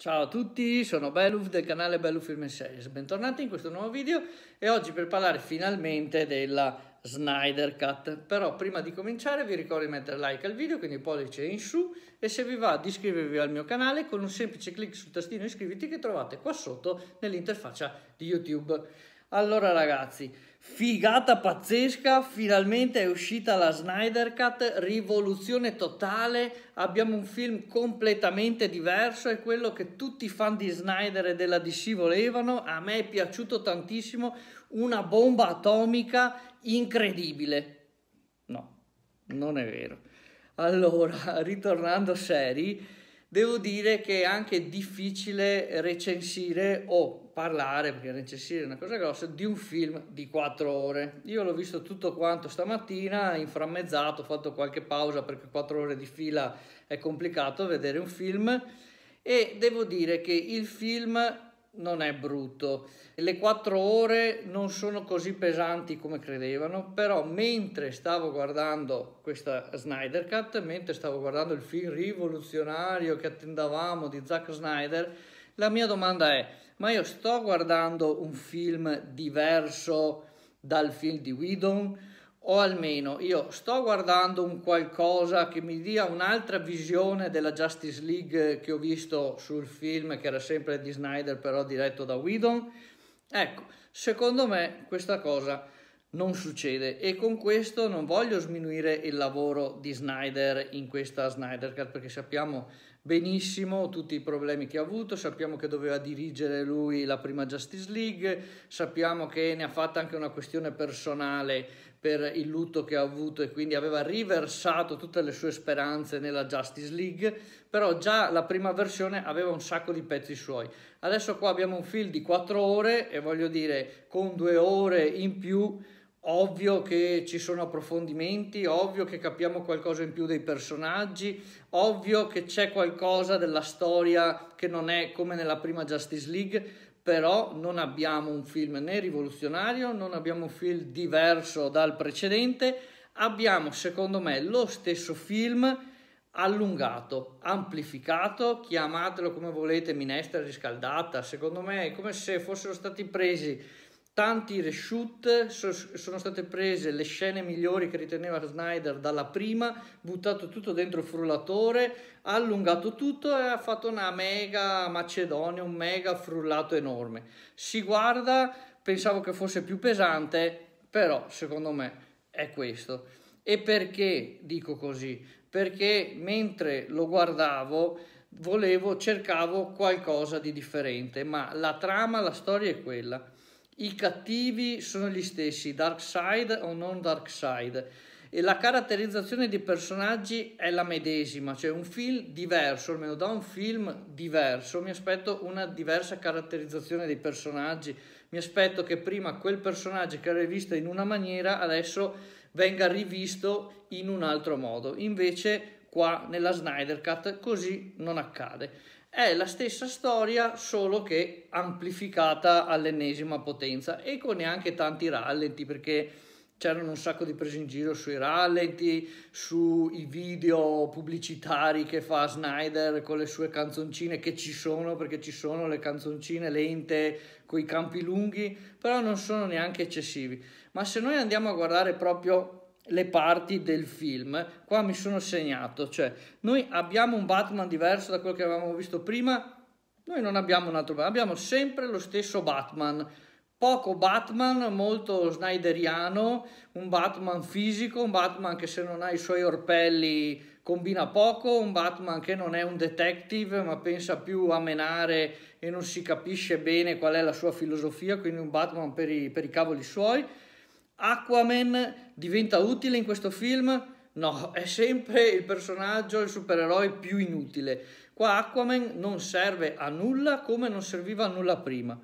Ciao a tutti, sono Beluf del canale Beluf Film Series, bentornati in questo nuovo video e oggi per parlare finalmente della Snyder Cut. Però prima di cominciare vi ricordo di mettere like al video, quindi pollice in su e se vi va di iscrivervi al mio canale con un semplice clic sul tastino iscriviti che trovate qua sotto nell'interfaccia di YouTube. Allora ragazzi, Figata pazzesca, finalmente è uscita la Snyder Cut, rivoluzione totale, abbiamo un film completamente diverso, è quello che tutti i fan di Snyder e della DC volevano, a me è piaciuto tantissimo, una bomba atomica incredibile. No, non è vero. Allora, ritornando seri, devo dire che è anche difficile recensire o parlare, perché recensire è una cosa grossa, di un film di 4 ore. Io l'ho visto tutto quanto stamattina, inframmezzato, ho fatto qualche pausa perché 4 ore di fila è complicato vedere un film e devo dire che il film non è brutto. Le quattro ore non sono così pesanti come credevano, però mentre stavo guardando questa Snyder Cut, mentre stavo guardando il film rivoluzionario che attendavamo di Zack Snyder, la mia domanda è, ma io sto guardando un film diverso dal film di Whedon? o almeno io sto guardando un qualcosa che mi dia un'altra visione della Justice League che ho visto sul film che era sempre di Snyder però diretto da Whedon ecco secondo me questa cosa non succede e con questo non voglio sminuire il lavoro di Snyder in questa Snyder Cut perché sappiamo benissimo tutti i problemi che ha avuto, sappiamo che doveva dirigere lui la prima Justice League, sappiamo che ne ha fatta anche una questione personale per il lutto che ha avuto e quindi aveva riversato tutte le sue speranze nella Justice League, però già la prima versione aveva un sacco di pezzi suoi. Adesso qua abbiamo un film di 4 ore e voglio dire con due ore in più Ovvio che ci sono approfondimenti, ovvio che capiamo qualcosa in più dei personaggi, ovvio che c'è qualcosa della storia che non è come nella prima Justice League, però non abbiamo un film né rivoluzionario, non abbiamo un film diverso dal precedente, abbiamo secondo me lo stesso film allungato, amplificato, chiamatelo come volete, minestra riscaldata, secondo me è come se fossero stati presi tanti reshoot, sono state prese le scene migliori che riteneva Snyder dalla prima, buttato tutto dentro il frullatore, ha allungato tutto e ha fatto una mega macedonia, un mega frullato enorme. Si guarda, pensavo che fosse più pesante, però secondo me è questo. E perché dico così? Perché mentre lo guardavo volevo, cercavo qualcosa di differente, ma la trama, la storia è quella i cattivi sono gli stessi, dark side o non dark side. E la caratterizzazione dei personaggi è la medesima, cioè un film diverso, almeno da un film diverso mi aspetto una diversa caratterizzazione dei personaggi, mi aspetto che prima quel personaggio che era visto in una maniera adesso venga rivisto in un altro modo, invece qua nella Snyder Cut così non accade. È la stessa storia, solo che amplificata all'ennesima potenza e con neanche tanti rallenti perché c'erano un sacco di prese in giro sui rallenti, sui video pubblicitari che fa Snyder con le sue canzoncine che ci sono, perché ci sono le canzoncine lente con i campi lunghi, però non sono neanche eccessivi. Ma se noi andiamo a guardare proprio le parti del film. Qua mi sono segnato, cioè noi abbiamo un Batman diverso da quello che avevamo visto prima, noi non abbiamo un altro Batman, abbiamo sempre lo stesso Batman. Poco Batman, molto snyderiano, un Batman fisico, un Batman che se non ha i suoi orpelli combina poco, un Batman che non è un detective ma pensa più a menare e non si capisce bene qual è la sua filosofia, quindi un Batman per i, per i cavoli suoi Aquaman diventa utile in questo film? No, è sempre il personaggio, il supereroe più inutile. Qua Aquaman non serve a nulla come non serviva a nulla prima.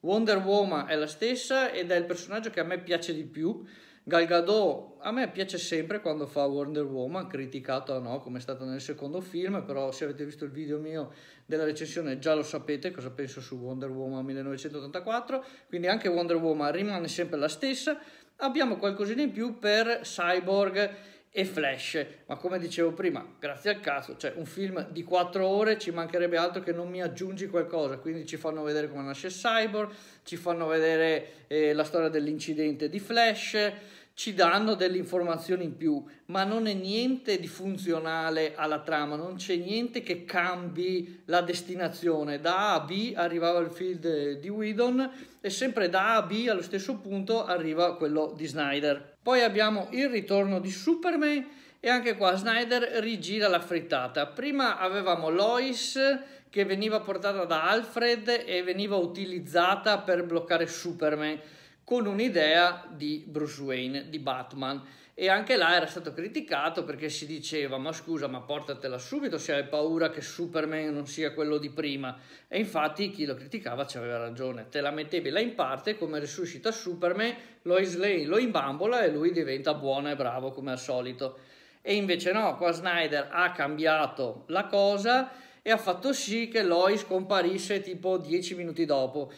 Wonder Woman è la stessa ed è il personaggio che a me piace di più. Gal Gadot a me piace sempre quando fa Wonder Woman, criticato o no, come è stato nel secondo film, però se avete visto il video mio della recensione già lo sapete cosa penso su Wonder Woman 1984, quindi anche Wonder Woman rimane sempre la stessa, abbiamo qualcosina in più per Cyborg e Flash, ma come dicevo prima, grazie al caso, cioè un film di 4 ore ci mancherebbe altro che non mi aggiungi qualcosa, quindi ci fanno vedere come nasce Cyborg, ci fanno vedere eh, la storia dell'incidente di Flash, ci danno delle informazioni in più, ma non è niente di funzionale alla trama, non c'è niente che cambi la destinazione. Da A a B arrivava il field di Whedon e sempre da A a B allo stesso punto arriva quello di Snyder. Poi abbiamo il ritorno di Superman e anche qua Snyder rigira la frittata. Prima avevamo Lois che veniva portata da Alfred e veniva utilizzata per bloccare Superman con un'idea di Bruce Wayne, di Batman. E anche là era stato criticato perché si diceva: Ma scusa, ma portatela subito se hai paura che Superman non sia quello di prima. E infatti chi lo criticava aveva ragione. Te la mettevi là in parte, come risuscita Superman, Lois Lane lo imbambola e lui diventa buono e bravo come al solito. E invece no, qua Snyder ha cambiato la cosa e ha fatto sì che Lois comparisse tipo dieci minuti dopo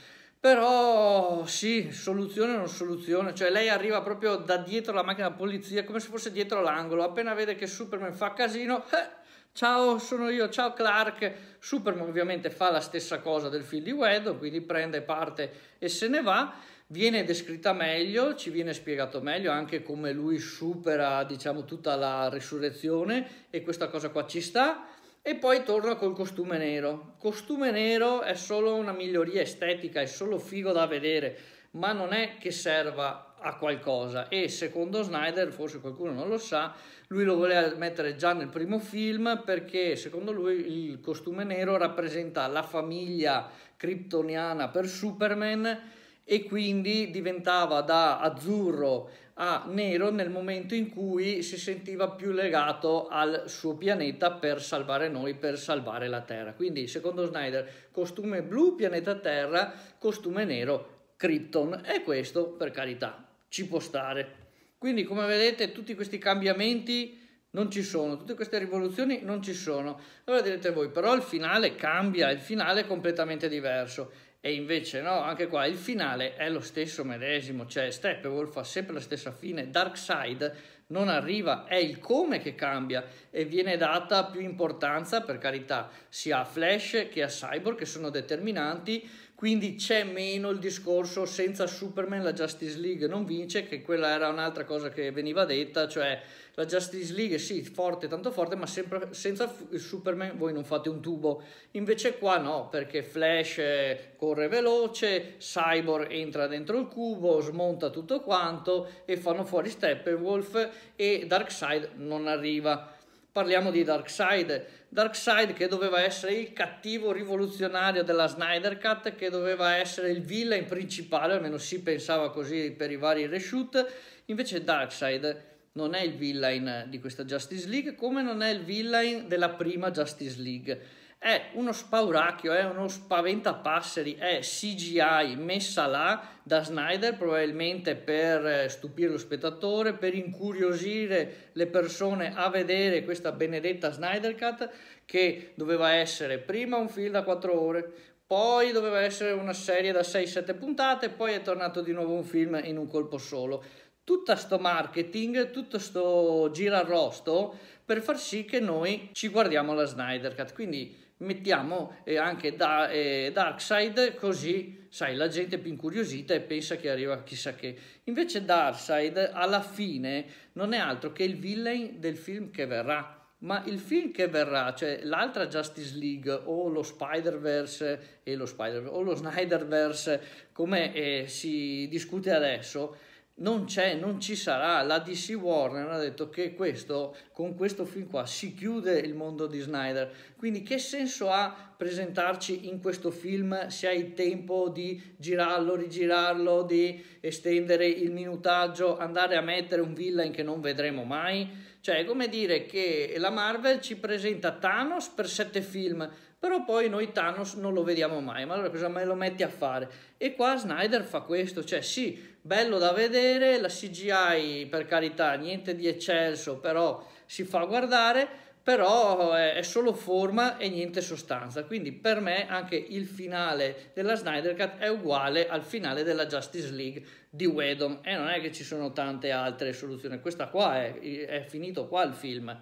però sì, soluzione o non soluzione, cioè lei arriva proprio da dietro la macchina della polizia come se fosse dietro l'angolo, appena vede che Superman fa casino, eh, ciao sono io, ciao Clark, Superman ovviamente fa la stessa cosa del film di Weddo, quindi prende parte e se ne va, viene descritta meglio, ci viene spiegato meglio anche come lui supera diciamo tutta la risurrezione e questa cosa qua ci sta, e poi torna col costume nero. Costume nero è solo una miglioria estetica, è solo figo da vedere, ma non è che serva a qualcosa. E secondo Snyder, forse qualcuno non lo sa, lui lo voleva mettere già nel primo film perché secondo lui il costume nero rappresenta la famiglia kryptoniana per Superman e quindi diventava da azzurro a Nero nel momento in cui si sentiva più legato al suo pianeta per salvare noi, per salvare la Terra. Quindi, secondo Snyder, costume blu, pianeta Terra, costume nero, Krypton. E questo, per carità, ci può stare. Quindi, come vedete, tutti questi cambiamenti non ci sono, tutte queste rivoluzioni non ci sono. Allora direte voi, però il finale cambia, il finale è completamente diverso e invece no, anche qua il finale è lo stesso medesimo, cioè Steppenwolf ha sempre la stessa fine, Darkseid non arriva, è il come che cambia e viene data più importanza, per carità, sia a Flash che a Cyborg che sono determinanti, quindi c'è meno il discorso senza Superman la Justice League non vince, che quella era un'altra cosa che veniva detta, cioè la Justice League sì, forte, tanto forte, ma sempre, senza Superman voi non fate un tubo. Invece qua no, perché Flash eh, corre veloce, Cyborg entra dentro il cubo, smonta tutto quanto e fanno fuori Steppenwolf e Darkseid non arriva Parliamo di Darkseid. Darkseid che doveva essere il cattivo rivoluzionario della Snyder Cut, che doveva essere il villain principale, almeno si pensava così per i vari reshoot. Invece Darkseid non è il villain di questa Justice League, come non è il villain della prima Justice League è uno spauracchio, è uno spaventapasseri, è CGI messa là da Snyder probabilmente per eh, stupire lo spettatore, per incuriosire le persone a vedere questa benedetta Snyder Cut che doveva essere prima un film da 4 ore, poi doveva essere una serie da 6-7 puntate, poi è tornato di nuovo un film in un colpo solo tutto sto marketing, tutto sto girarrosto per far sì che noi ci guardiamo la Snyder Cut. Quindi mettiamo eh, anche da, eh, Darkseid così sai la gente è più incuriosita e pensa che arriva chissà che invece Darkseid alla fine non è altro che il villain del film che verrà ma il film che verrà, cioè l'altra Justice League o lo Spider-Verse e lo Spider o lo Snyderverse come eh, si discute adesso non c'è, non ci sarà. La DC Warner ha detto che questo, con questo film qua si chiude il mondo di Snyder. Quindi che senso ha presentarci in questo film se hai tempo di girarlo, rigirarlo, di estendere il minutaggio, andare a mettere un villain che non vedremo mai? Cioè, è come dire che la Marvel ci presenta Thanos per sette film, però poi noi Thanos non lo vediamo mai, ma allora cosa me lo metti a fare? E qua Snyder fa questo, cioè sì, bello da vedere, la CGI per carità, niente di eccelso, però si fa guardare, però eh, è, solo forma e niente sostanza. Quindi per me anche il finale della Snyder Cut è uguale al finale della Justice League di Wedon e non è che ci sono tante altre soluzioni, questa qua è, è finito qua il film.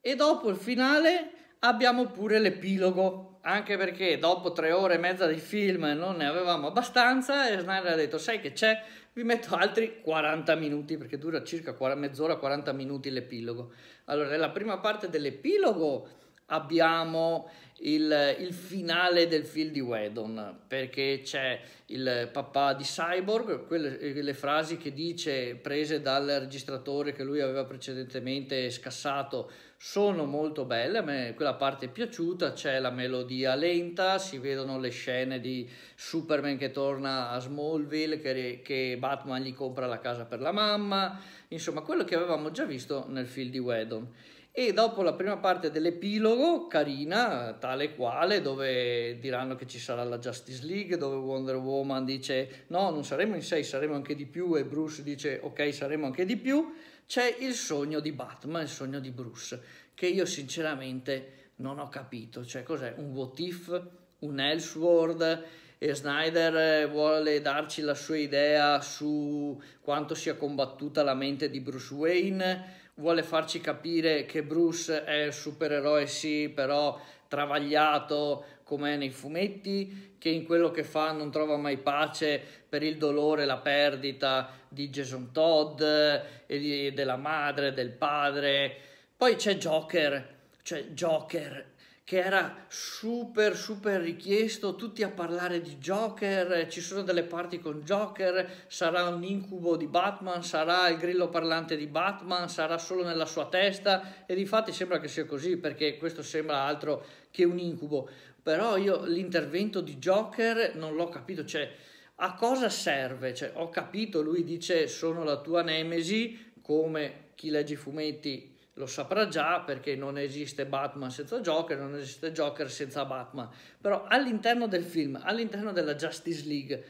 E dopo il finale abbiamo pure l'epilogo, anche perché dopo tre ore e mezza di film non ne avevamo abbastanza e Snyder ha detto sai che c'è, vi metto altri 40 minuti perché dura circa mezz'ora 40 minuti l'epilogo. Allora, la prima parte dell'epilogo abbiamo il, il, finale del film di Whedon perché c'è il papà di Cyborg, quelle, quelle, frasi che dice prese dal registratore che lui aveva precedentemente scassato sono molto belle, a me quella parte è piaciuta, c'è la melodia lenta, si vedono le scene di Superman che torna a Smallville, che, che Batman gli compra la casa per la mamma, insomma quello che avevamo già visto nel film di Whedon e dopo la prima parte dell'epilogo, carina, tale quale, dove diranno che ci sarà la Justice League, dove Wonder Woman dice no, non saremo in sei, saremo anche di più e Bruce dice ok, saremo anche di più, c'è il sogno di Batman, il sogno di Bruce, che io sinceramente non ho capito, cioè cos'è un what if, un Elseworld, e Snyder eh, vuole darci la sua idea su quanto sia combattuta la mente di Bruce Wayne vuole farci capire che Bruce è il supereroe, sì, però travagliato come nei fumetti, che in quello che fa non trova mai pace per il dolore, la perdita di Jason Todd e di, della madre, del padre. Poi c'è Joker, cioè Joker che era super super richiesto, tutti a parlare di Joker, ci sono delle parti con Joker, sarà un incubo di Batman, sarà il grillo parlante di Batman, sarà solo nella sua testa e di fatti sembra che sia così perché questo sembra altro che un incubo, però io l'intervento di Joker non l'ho capito, cioè a cosa serve? Cioè, ho capito, lui dice sono la tua nemesi, come chi legge i fumetti lo saprà già perché non esiste Batman senza Joker, non esiste Joker senza Batman, però all'interno del film, all'interno della Justice League,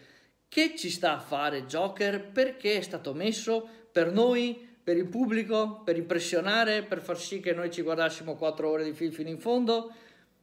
che ci sta a fare Joker? Perché è stato messo per noi, per il pubblico, per impressionare, per far sì che noi ci guardassimo 4 ore di film fino in fondo?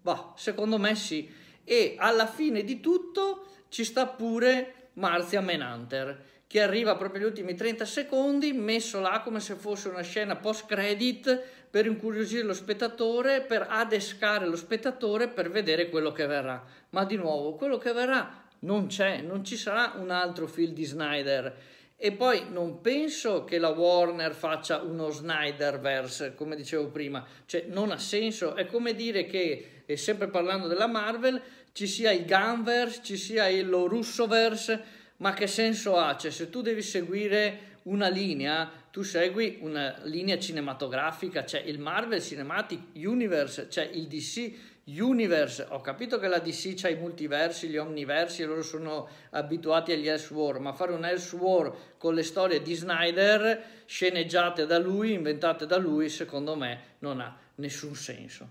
Bah, secondo me sì. E alla fine di tutto ci sta pure Marzia Menanter, che arriva proprio agli ultimi 30 secondi, messo là come se fosse una scena post-credit per incuriosire lo spettatore, per adescare lo spettatore per vedere quello che verrà. Ma di nuovo, quello che verrà non c'è, non ci sarà un altro film di Snyder. E poi non penso che la Warner faccia uno Snyderverse, come dicevo prima, cioè non ha senso, è come dire che, sempre parlando della Marvel, ci sia il Gunverse, ci sia il Russoverse, ma che senso ha? Cioè, se tu devi seguire una linea, tu segui una linea cinematografica, c'è cioè, il Marvel Cinematic Universe, c'è cioè, il DC Universe. Ho capito che la DC c'ha i multiversi, gli omniversi, loro sono abituati agli Elseworld, ma fare un Elseworld con le storie di Snyder, sceneggiate da lui, inventate da lui, secondo me non ha nessun senso.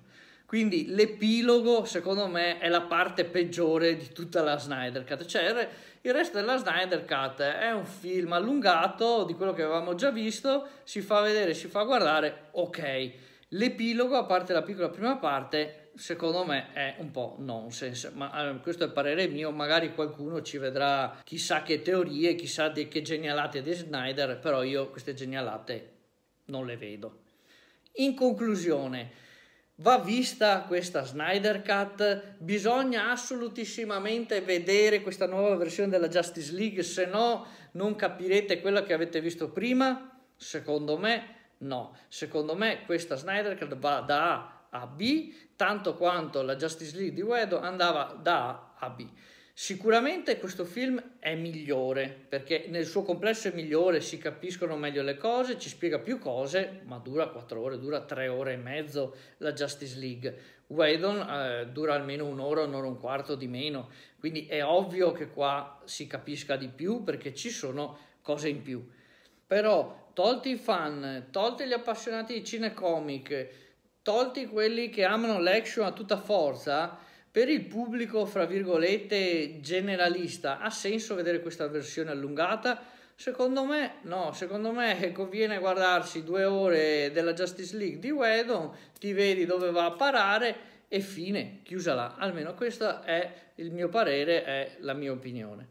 Quindi l'epilogo, secondo me, è la parte peggiore di tutta la Snyder Cut. Cioè, il resto della Snyder Cut è un film allungato di quello che avevamo già visto, si fa vedere, si fa guardare, ok. L'epilogo, a parte la piccola prima parte, secondo me è un po' nonsense, ma allora, questo è il parere mio, magari qualcuno ci vedrà chissà che teorie, chissà di che genialate di Snyder, però io queste genialate non le vedo. In conclusione, Va vista questa Snyder Cut, bisogna assolutissimamente vedere questa nuova versione della Justice League, se no non capirete quello che avete visto prima. Secondo me no, secondo me questa Snyder Cut va da A a B, tanto quanto la Justice League di Wedo andava da A a B. Sicuramente questo film è migliore perché nel suo complesso è migliore, si capiscono meglio le cose, ci spiega più cose, ma dura 4 ore, dura 3 ore e mezzo la Justice League. Whedon eh, dura almeno un'ora, un'ora e un quarto di meno, quindi è ovvio che qua si capisca di più perché ci sono cose in più. Però tolti i fan, tolti gli appassionati di cinecomic, tolti quelli che amano l'action a tutta forza, per il pubblico, fra virgolette, generalista, ha senso vedere questa versione allungata? Secondo me no, secondo me conviene guardarsi due ore della Justice League di Wedon, ti vedi dove va a parare e fine, chiusa là. Almeno questo è il mio parere, è la mia opinione.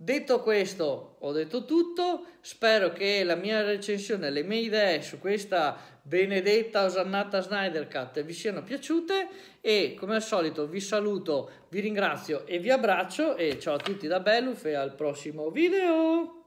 Detto questo, ho detto tutto, spero che la mia recensione, le mie idee su questa benedetta osannata Snyder Cut vi siano piaciute e come al solito vi saluto, vi ringrazio e vi abbraccio e ciao a tutti da Belluf e al prossimo video!